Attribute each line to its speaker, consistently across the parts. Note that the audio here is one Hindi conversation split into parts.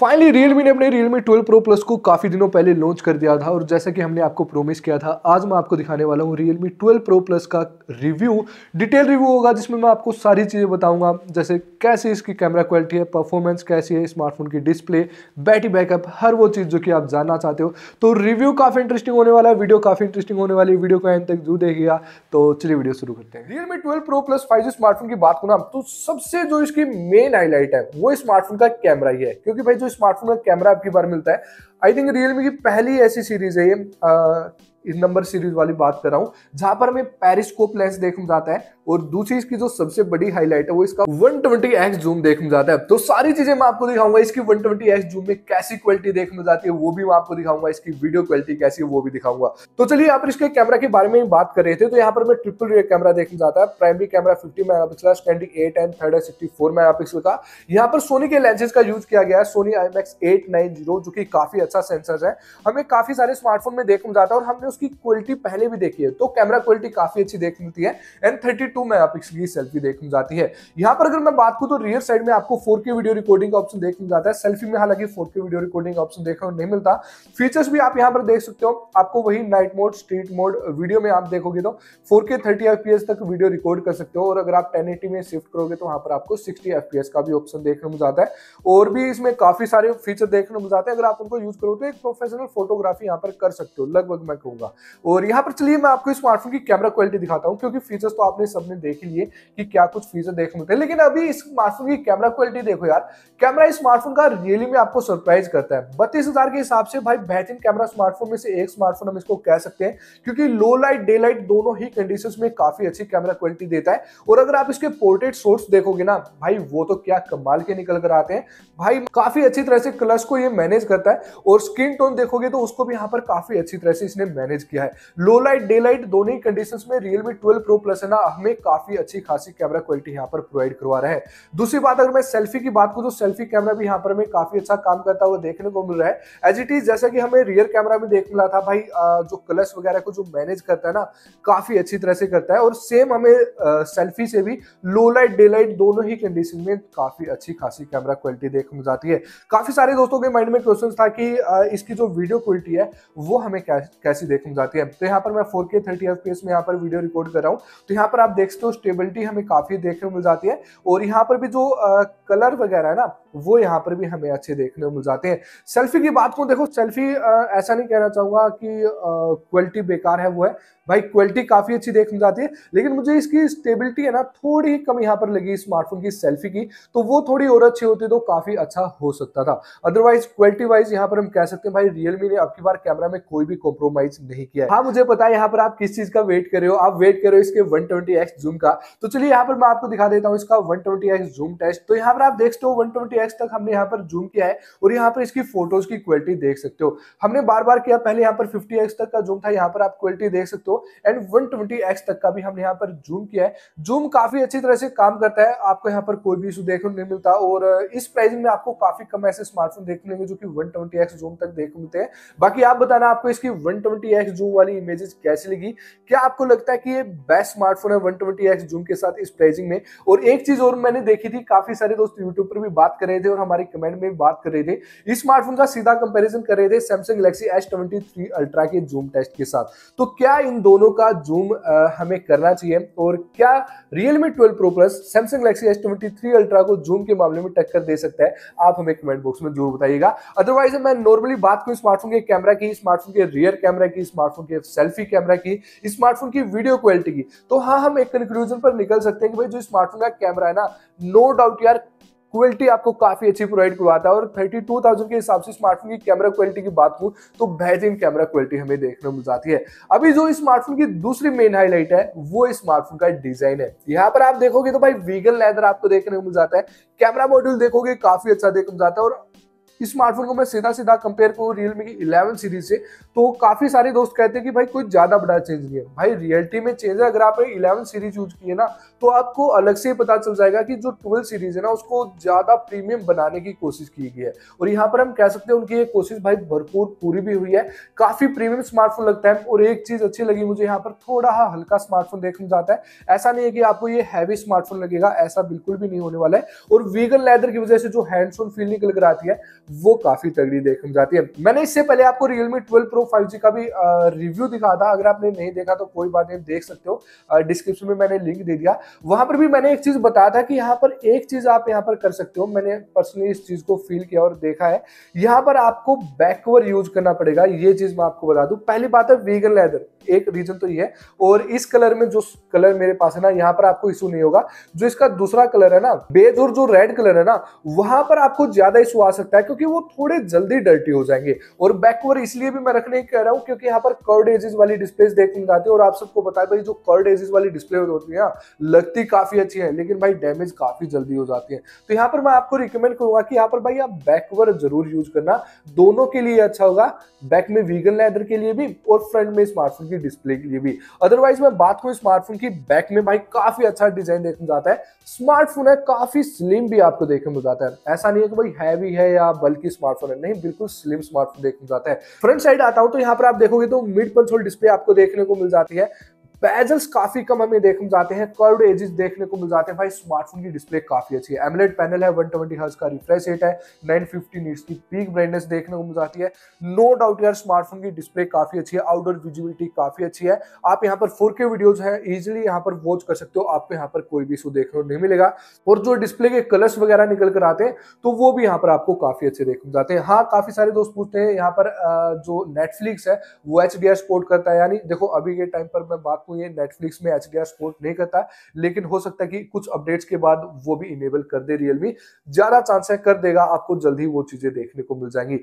Speaker 1: फाइनली रियलमी ने अपने रियलमी 12 प्रो प्लस को काफ़ी दिनों पहले लॉन्च कर दिया था और जैसा कि हमने आपको प्रोमिस किया था आज मैं आपको दिखाने वाला हूँ रियलमी 12 प्रो प्लस का रिव्यू डिटेल रिव्यू होगा जिसमें मैं आपको सारी चीज़ें बताऊंगा जैसे कैसे इसकी कैमरा क्वालिटी है परफॉर्मेंस कैसी है स्मार्टफोन की डिस्प्ले बैटरी बैकअप हर वो चीज़ जो कि आप जानना चाहते हो तो रिव्यू काफ़ी इंटरेस्टिंग होने वाला है वीडियो काफ़ी इंटरेस्टिंग होने वाली वीडियो को एंड तक जू देखिएगा तो चलिए वीडियो शुरू करते हैं Realme twelve pro plus five smartphone की बात करूँ तो सबसे जो इसकी मेन हाईलाइट है वो स्मार्टफोन का कैमरा ही है क्योंकि भाई जो स्मार्टफोन का कैमरा आपकी बार मिलता है आई थिंक रियलमी की पहली ऐसी सीरीज है ये इस नंबर सीरीज वाली बात कर रहा हूं जहां पर हमें पेरिस्कोप लेंस देखने जाता है और दूसरी इसकी जो सबसे बड़ी हाईलाइट है वो इसका वन ट्वेंटी एक्स जूम देखने जाता है तो सारी चीजें मैं आपको दिखाऊंगा इसकी वन ट्वेंटी एक्स जूम में कैसी क्वालिटी देखने जाती है वो भी मैं आपको दिखाऊंगा इसकी वीडियो क्वालिटी कैसी है वो भी दिखाऊंगा तो चलिए आप इसके कैमरा के बारे में बात कर रहे थे तो यहाँ पर मैं ट्रिपल रियर कैमरा देखने जाता है primary camera fifty mega pixel standing at and third है सिक्सटी फोर मेगा पिक्सल का यहाँ पर सोनी के लेंसेज का यूज किया गया है Sony I eight nine zero जो कि काफी अच्छा सेंसर है हमें काफी सारे स्मार्टफोन में देखने जाता है और हमने उसकी क्वालिटी पहले भी देखी है तो कैमरा क्वालिटी काफी अच्छी देख मिलती है एंड थर्टी टू मेगापिक्सल की सेल्फी देख जाती है यहाँ पर अगर मैं बात करूँ तो रियर साइड में आपको फोर वीडियो रिकॉर्डिंग का ऑप्शन देखने जाता है सेल्फी में हालांकि फोर वीडियो रिकॉर्डिंग का ऑप्शन देखने को नहीं मिलता फीचर्स भी आप यहाँ पर देख सकते हो आपको वही night mode street mode video में आप देखोगे तो फोर के थर्टी तक वीडियो रिकॉर्ड कर सकते हो और अगर आप टेन में शिफ्ट करोगे तो वहाँ पर आपको सिक्सटी एफ का भी ऑप्शन देखने में जाता है और भी इसमें काफी सारे फीचर देखने में जाते हैं अगर आप उनको यूज करो तो एक प्रोफेशनल फोटोग्राफी यहाँ पर कर सकते हो लगभग मैं कहूँगा दूंगा और यहाँ पर चलिए मैं आपको स्मार्टफोन की कैमरा क्वालिटी दिखाता हूँ क्योंकि फीचर्स तो आपने सबने देख लिए कि क्या कुछ फीचर देखने मिलते हैं लेकिन अभी स्मार्टफोन की कैमरा क्वालिटी देखो यार कैमरा स्मार्टफोन का रियली में आपको सरप्राइज करता है बत्तीस के हिसाब से भाई बेहतरीन कैमरा स्मार्टफोन में से एक स्मार्टफोन हम इसको कह सकते हैं क्योंकि लो लाइट डे लाइट दोनों ही कंडीशन में काफी अच्छी कैमरा क्वालिटी देता है और अगर आप इसके पोर्ट्रेट शॉट्स देखोगे ना भाई वो तो क्या कमाल के निकल कर आते हैं भाई काफी अच्छी तरह से कलर्स को ये मैनेज करता है और स्किन टोन देखोगे तो उसको भी यहाँ पर काफी अच्छी तरह से इसने मैनेज मैनेज किया है लो लाइट डे लाइट दोनों ही कंडीशन में रियलमी ट्वेल्व प्रो प्लस है ना हमें काफी अच्छी खासी कैमरा क्वालिटी यहाँ पर प्रोवाइड करवा रहा है दूसरी बात अगर मैं सेल्फी की बात करूँ तो सेल्फी कैमरा भी यहाँ पर हमें काफी अच्छा काम करता हुआ देखने को मिल रहा है एज इट इज जैसा कि हमें रियर कैमरा में देख मिला था भाई जो कलर्स वगैरह को जो मैनेज करता है ना काफी अच्छी तरह से करता है और सेम हमें सेल्फी से भी लो लाइट डे लाइट दोनों ही कंडीशन में काफी अच्छी खासी कैमरा क्वालिटी देख मिल जाती है काफी सारे दोस्तों के माइंड में क्वेश्चन था कि इसकी जो वीडियो क्वालिटी है वो हमें कैसी देख देखने जाती है तो यहाँ पर मैं फोर के थर्टी एफ में यहाँ पर वीडियो रिकॉर्ड कर रहा हूँ तो यहाँ पर आप देख सकते हो स्टेबिलिटी हमें काफ़ी देखने को मिल जाती है और यहाँ पर भी जो कलर वगैरह है ना वो यहाँ पर भी हमें अच्छे देखने को मिल जाते हैं सेल्फी की बात को देखो सेल्फी ऐसा नहीं कहना चाहूंगा कि क्वालिटी बेकार है वो है भाई क्वालिटी काफ़ी अच्छी देखने जाती है लेकिन मुझे इसकी स्टेबिलिटी है ना थोड़ी ही कम यहाँ पर लगी स्मार्टफोन की सेल्फी की तो वो थोड़ी और अच्छी होती तो काफ़ी अच्छा हो सकता था अदरवाइज क्वालिटी वाइज यहाँ पर हम कह सकते हैं भाई रियलमी ने अब बार कैमरा में कोई भी कॉम्प्रोमाइज नहीं किया हाँ मुझे पता है यहाँ पर आप किस चीज़ का वेट कर रहे हो आप वेट कर रहे हो इसके वन जूम का तो चलिए यहाँ पर मैं आपको दिखा देता हूँ इसका वन जूम टेस्ट तो यहाँ पर आप देख सकते हो वन एक्स तक हमने यहाँ पर जूम किया है और यहाँ पर इसकी फोटोज की क्वालिटी देख सकते हो हमने बार बार किया पहले यहाँ पर फिफ्टी एक्स तक का जूम था यहाँ पर आप क्वालिटी देख सकते हो एंड वन ट्वेंटी एक्स तक का भी हमने यहाँ पर जूम किया है जूम काफी अच्छी तरह से काम करता है आपको यहाँ पर कोई भी इशू देखने नहीं मिलता और इस प्राइसिंग में आपको काफी कम ऐसे स्मार्टफोन देखने मिलेंगे जो कि वन ट्वेंटी एक्स जूम तक देखने मिलते हैं बाकी आप बताना आपको इसकी वन ट्वेंटी एक्स जूम वाली इमेजेस कैसी लगी क्या आपको लगता है कि ये बेस्ट स्मार्टफोन है वन ट्वेंटी एक्स जूम के साथ इस प्राइसिंग में और एक चीज और मैंने देखी थी काफी सारे दोस्त यूट्यूब पर भी बात करें रहे थे और हमारे कमेंट में बात कर रहे थे इस स्मार्टफोन का सीधा कंपेरिजन कर रहे थे Samsung Galaxy S twenty three ultra के जूम टेस्ट के साथ तो क्या इन दोनों का जूम हमें करना चाहिए और क्या Realme twelve pro plus Samsung Galaxy S twenty three ultra को जूम के मामले में टक्कर दे सकता है आप हमें कमेंट बॉक्स में जरूर बताइएगा अदरवाइज मैं नॉर्मली बात करूँ स्मार्टफोन के कैमरा की स्मार्टफोन के रियर कैमरा की स्मार्टफोन के सेल्फी कैमरा की स्मार्टफोन की वीडियो क्वालिटी की तो हाँ हम एक कंक्लूजन पर निकल सकते हैं कि भाई जो स्मार्टफोन का कैमरा है ना नो no डाउट यार क्वालिटी आपको काफ़ी अच्छी प्रोवाइड करवाता है और थर्टी टू थाउजेंड के हिसाब से स्मार्टफोन की कैमरा क्वालिटी की बात करूँ तो बेहतरीन कैमरा क्वालिटी हमें देखने मिल जाती है अभी जो स्मार्टफोन की दूसरी मेन हाईलाइट है वो स्मार्टफोन का डिजाइन है यहाँ पर आप देखोगे तो भाई वीगन लेदर आपको देखने को मिल जाता है कैमरा मॉड्यूल देखोगे काफ़ी अच्छा देखने को मिल जाता है और स्मार्टफोन को मैं सीधा सीधा कंपेयर करूँ रियलमी की इलेवन सीरीज से तो काफ़ी सारे दोस्त कहते हैं कि भाई कोई ज़्यादा बड़ा चेंज नहीं है भाई रियलिटी में चेंज है अगर आप इलेवन सीरीज यूज किए ना तो आपको अलग से ही पता चल जाएगा कि जो ट्वेल्व सीरीज है ना उसको ज़्यादा प्रीमियम बनाने की कोशिश की गई है और यहाँ पर हम कह सकते हैं उनकी ये कोशिश भाई भरपूर पूरी भी हुई है काफ़ी प्रीमियम स्मार्टफोन लगता है और एक चीज़ अच्छी लगी मुझे यहाँ पर थोड़ा हल्का स्मार्टफोन देखने जाता है ऐसा नहीं है कि आपको ये हैवी स्मार्टफोन लगेगा ऐसा बिल्कुल भी नहीं होने वाला है और वीगन लेदर की वजह से जो हैंडसोन फील निकल कर आती है वो काफी तगड़ी देखने जाती है मैंने इससे पहले आपको Realme 12 Pro 5G का भी रिव्यू दिखा था अगर आपने नहीं देखा तो कोई बात नहीं देख सकते हो डिस्क्रिप्शन में मैंने लिंक दे दिया वहां पर भी मैंने एक चीज बताया था कि यहाँ पर एक चीज आप यहाँ पर कर सकते हो मैंने पर्सनली इस चीज को फील किया और देखा है यहाँ पर आपको बैकवर यूज करना पड़ेगा ये चीज मैं आपको बता दू पहली बात है वीगन लेदर एक रीजन तो ये है और इस कलर में जो कलर मेरे पास है ना यहाँ पर आपको इशू नहीं होगा जो इसका दूसरा कलर है ना बेज और जो रेड कलर है ना वहां पर आपको ज्यादा इशू आ सकता है क्योंकि क्योंकि वो थोड़े जल्दी डर्टी हो जाएंगे और बैकवर इसलिए भी मैं रखने कह रहा हूँ क्योंकि यहाँ पर कर्ड एजेस वाली डिस्प्ले देखने जाते हैं और आप सबको बताया भाई जो कर्ड एजेस वाली डिस्प्ले होती है लगती काफी अच्छी है लेकिन भाई डैमेज काफी जल्दी हो जाती है तो यहाँ पर मैं आपको रिकमेंड करूंगा कि यहाँ पर भाई आप बैकवर जरूर यूज करना दोनों के लिए अच्छा होगा बैक में वीगन लेदर के लिए भी और फ्रंट में स्मार्टफोन की डिस्प्ले के लिए भी अदरवाइज मैं बात करूँ स्मार्टफोन की बैक में भाई काफी अच्छा डिजाइन देखने जाता है स्मार्टफोन है काफी स्लिम भी आपको देखने को जाता है ऐसा नहीं है कि भाई हैवी है या बल्कि स्मार्टफोन है नहीं बिल्कुल स्लिम स्मार्टफोन देखने को आता है फ्रंट साइड आता हूं तो यहाँ पर आप देखोगे तो मिड कंसोल डिस्प्ले आपको देखने को मिल जाती है बेजल्स काफी कम हमें देखने जाते हैं कर्ड एजेस देखने को मिल जाते हैं भाई स्मार्टफोन की डिस्प्ले काफी अच्छी है एमलेट पैनल है 120 ट्वेंटी का रिफ्रेश रेट है 950 फिफ्टी की पीक ब्राइटनेस देखने को मिल जाती है नो डाउट यार स्मार्टफोन की डिस्प्ले काफी अच्छी है आउटडोर विजिबिलिटी काफी अच्छी है आप यहाँ पर फोर के वीडियोज है इजिली यहाँ पर वॉच कर सकते हो आपको यहाँ पर कोई भी इशू देखने को नहीं मिलेगा और जो डिस्प्ले के कलर्स वगैरह निकल कर आते हैं तो वो भी यहाँ पर आपको काफी अच्छे देखने जाते हैं हाँ काफी सारे दोस्त पूछते हैं यहाँ पर जो नेटफ्लिक्स है वो एच डी करता है यानी देखो अभी के टाइम पर मैं बात आपको ये नेटफ्लिक्स में एच सपोर्ट नहीं करता लेकिन हो सकता है कि कुछ अपडेट्स के बाद वो भी इनेबल कर दे रियलमी ज्यादा चांस है कर देगा आपको जल्द ही वो चीजें देखने को मिल जाएंगी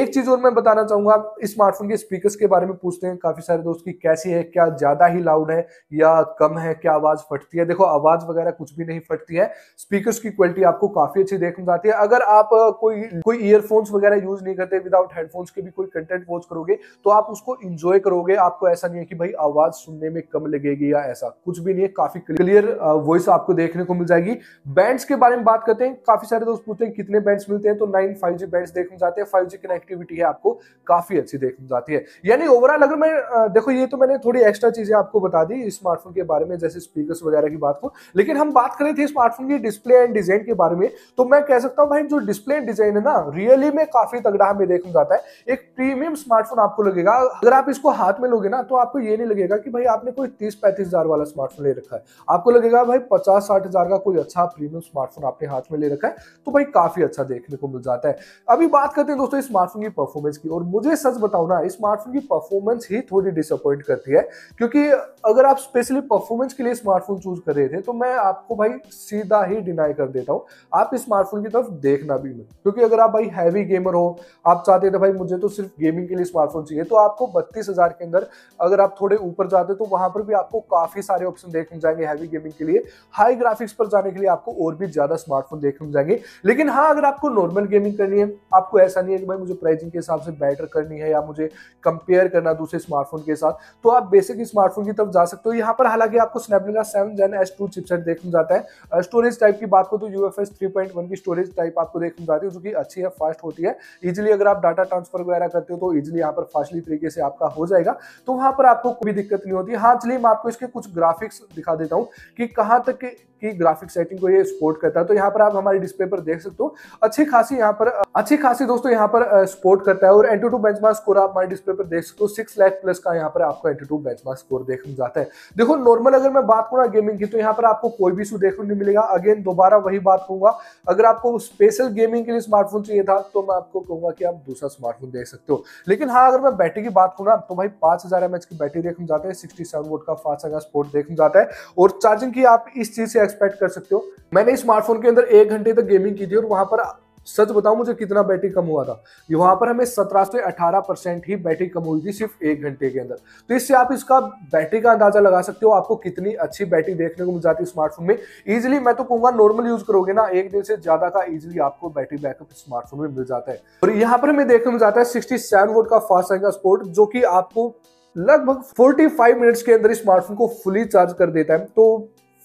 Speaker 1: एक चीज और मैं बताना चाहूंगा स्मार्टफोन के स्पीकर के बारे में पूछते हैं काफी सारे दोस्त की कैसी है क्या ज्यादा ही लाउड है या कम है क्या आवाज फटती है देखो आवाज वगैरह कुछ भी नहीं फटती है स्पीकर की क्वालिटी आपको काफी अच्छी देखने आती है अगर आप कोई कोई ईयरफोन्स वगैरह यूज नहीं करते विदाउट हेडफोन्स के भी कोई कंटेंट वॉच करोगे तो आप उसको इंजॉय करोगे आपको ऐसा नहीं है कि भाई आवाज सुनने में कम लगेगी या ऐसा कुछ भी नहीं है काफी क्लियर वॉइस uh, आपको देखने को मिल जाएगी बैंड्स के बारे में बात करते हैं काफी सारे दोस्त पूछते हैं कितने बैंड्स मिलते हैं तो नाइन फाइव जी बैंड देखने जाते हैं फाइव जी कनेक्टिविटी है आपको काफी अच्छी देखने जाती है यानी ओवरऑल अगर मैं uh, देखो ये तो मैंने थोड़ी एक्स्ट्रा चीजें आपको बता दी स्मार्टफोन के बारे में जैसे स्पीकर वगैरह की बात को लेकिन हम बात करें थे स्मार्टफोन की डिस्प्ले एंड डिजाइन के बारे में तो मैं कह सकता हूँ भाई जो डिस्प्ले एंड डिजाइन है ना रियली में काफी तगड़ा हमें देखने जाता है एक प्रीमियम स्मार्टफोन आपको लगेगा अगर आप इसको हाथ में लोगे ना तो आपको ये नहीं लगेगा कि भाई आपने कोई तीस पैंतीस हजार वाला स्मार्टफोन ले रखा है आपको लगेगा भाई पचास साठ हजार का कोई अच्छा प्रीमियम स्मार्टफोन आपके हाथ में ले रखा है तो भाई काफी अच्छा देखने को मिल जाता है अभी बात करते हैं दोस्तों स्मार्टफोन की परफॉर्मेंस की और मुझे सच बताओ ना स्मार्टफोन की परफॉर्मेंस ही थोड़ी डिसअपॉइंट करती है क्योंकि अगर आप स्पेशली परफॉर्मेंस के लिए स्मार्टफोन चूज कर रहे थे तो मैं आपको भाई सीधा ही डिनाई कर देता हूँ आप स्मार्टफोन की तरफ देखना भी मत क्योंकि अगर आप भाई हैवी गेमर हो आप चाहते थे तो भाई मुझे तो सिर्फ गेमिंग के लिए स्मार्टफोन चाहिए तो आपको बत्तीस हजार के अंदर अगर आप थोड़े ऊपर जाते तो वहां यहाँ पर भी आपको काफी सारे ऑप्शन देखने जाएंगे हैवी गेमिंग के लिए हाई ग्राफिक्स पर जाने के लिए आपको और भी ज्यादा स्मार्टफोन देखने जाएंगे लेकिन हाँ अगर आपको नॉर्मल गेमिंग करनी है आपको ऐसा नहीं है कि भाई मुझे प्राइसिंग के हिसाब से बेटर करनी है या मुझे कंपेयर करना दूसरे स्मार्टफोन के साथ तो आप बेसिक स्मार्टफोन की तरफ जा सकते हो यहाँ पर हालांकि आपको Snapdragon seven gen S two chipset देखने जाता है स्टोरेज टाइप की बात को तो U F S three point one की स्टोरेज टाइप आपको देखने जाती है जो कि अच्छी है फास्ट होती है इजिली अगर आप डाटा ट्रांसफर वगैरह करते हो तो इजिली यहाँ पर फास्टली तरीके से आपका हो जाएगा तो वहां पर आपको कोई दिक्कत नहीं होती हाँ चलिए मैं आपको इसके कुछ ग्राफिक्स दिखा देता हूँ कि कहाँ तक के की ग्राफिक सेटिंग को ये सपोर्ट करता है तो यहाँ पर आप हमारे डिस्प्ले पर देख सकते हो अच्छी खासी यहाँ पर अच्छी खासी दोस्तों यहाँ पर सपोर्ट करता है और एंटी टू बेंच स्कोर आप हमारे डिस्प्ले पर देख सकते हो सिक्स लाख प्लस का यहाँ पर आपको एंटी टू बेंच स्कोर देखने जाता है देखो नॉर्मल अगर मैं बात करूँ गेमिंग की तो यहाँ पर आपको कोई भी इशू देखने नहीं मिलेगा अगेन दोबारा वही बात कहूंगा अगर आपको स्पेशल गेमिंग के लिए स्मार्टफोन चाहिए था तो मैं आपको कहूंगा कि आप दूसरा स्मार्टफोन देख सकते हो लेकिन हाँ अगर मैं बैटरी की बात करूँ ना तो भाई पांच हजार की बैटरी देखने जाता है सिक्सटी सेवन वोट का फास्ट का स्पोर्ट देखने जाता है और चार्जिंग की आप इस चीज से एक्सपेक्ट कर सकते हो मैंने स्मार्टफोन के अंदर एक घंटे तक गेमिंग की थी और वहां पर सच बताऊं मुझे कितना बैटरी कम हुआ था वहां पर हमें सत्रह से अठारह परसेंट ही बैटरी कम हुई थी सिर्फ एक घंटे के अंदर तो इससे आप इसका बैटरी का अंदाजा लगा सकते हो आपको कितनी अच्छी बैटरी देखने को मिल जाती है स्मार्टफोन में इजिली मैं तो कहूंगा नॉर्मल यूज करोगे ना एक दिन से ज्यादा का इजिली आपको बैटरी बैकअप स्मार्टफोन में मिल जाता है और यहाँ पर हमें देखने में जाता है सिक्सटी सेवन वोट का फास्ट चार्जिंग स्पोर्ट जो कि आपको लगभग 45 मिनट्स के अंदर स्मार्टफोन को फुली चार्ज कर देता है तो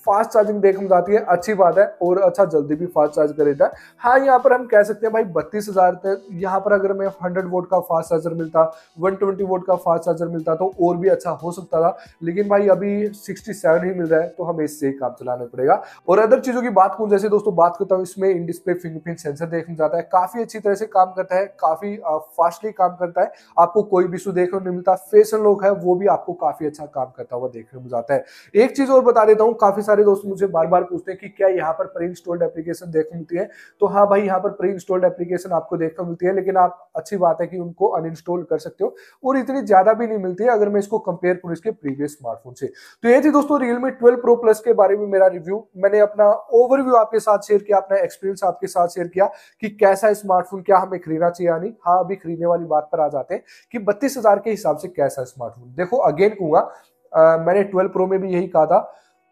Speaker 1: फास्ट चार्जिंग देख हम जाती है अच्छी बात है और अच्छा जल्दी भी फास्ट चार्ज कर देता है हाँ यहाँ पर हम कह सकते हैं भाई बत्तीस हजार यहाँ पर अगर हमें हंड्रेड वोट का फास्ट चार्जर मिलता वन ट्वेंटी वोट का फास्ट चार्जर मिलता तो और भी अच्छा हो सकता था लेकिन भाई अभी सिक्सटी सेवन ही मिल रहा है तो हमें इससे ही काम चलाना पड़ेगा और अदर चीजों की बात करूँ जैसे दोस्तों बात करता हूँ इसमें इन डिस्प्ले फिंगरप्रिंट सेंसर देखने जाता है काफी अच्छी तरह से काम करता है काफी फास्टली काम करता है आपको कोई भी इशू देखने को नहीं मिलता फेस अनलॉक है वो भी आपको काफी अच्छा काम करता हुआ देखने में जाता है एक चीज और बता देता हूँ काफी सारे सारे दोस्त मुझे बार बार पूछते हैं कि क्या यहाँ पर प्री इंस्टॉल्ड एप्लीकेशन देखने मिलती है तो हाँ भाई यहाँ पर प्री इंस्टॉल्ड एप्लीकेशन आपको देखने मिलती है लेकिन आप अच्छी बात है कि उनको अनइंस्टॉल कर सकते हो और इतनी ज्यादा भी नहीं मिलती है अगर मैं इसको कंपेयर करूँ इसके प्रीवियस स्मार्टफोन से तो ये थी दोस्तों रियलमी ट्वेल्व प्रो प्लस के बारे में मेरा रिव्यू मैंने अपना ओवरव्यू आपके साथ शेयर किया अपना एक्सपीरियंस आपके साथ शेयर किया कि कैसा स्मार्टफोन क्या हमें खरीदना चाहिए यानी हाँ अभी खरीदने वाली बात पर आ जाते हैं कि बत्तीस के हिसाब से कैसा स्मार्टफोन देखो अगेन कहूंगा मैंने ट्वेल्व प्रो में भी यही कहा था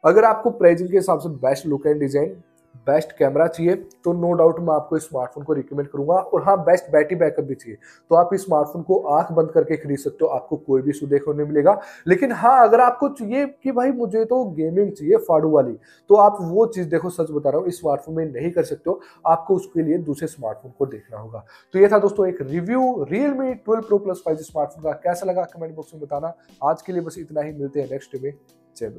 Speaker 1: अगर आपको प्राइजिंग के हिसाब से best look and design best camera चाहिए तो नो डाउट मैं आपको इस स्मार्टफोन को रिकमेंड करूंगा और हाँ बेस्ट बैटरी बैकअप भी चाहिए तो आप इस स्मार्टफोन को आंख बंद करके खरीद सकते हो आपको कोई भी इशू नहीं मिलेगा लेकिन हाँ अगर आपको चाहिए कि भाई मुझे तो गेमिंग चाहिए फाड़ू वाली तो आप वो चीज़ देखो सच बता रहा हूँ इस स्मार्टफोन में नहीं कर सकते हो आपको उसके लिए दूसरे स्मार्टफोन को देखना होगा तो ये था दोस्तों एक review Realme twelve pro plus five smartphone का कैसा लगा कमेंट बॉक्स में बताना आज के लिए बस इतना ही मिलते हैं नेक्स्ट में चलो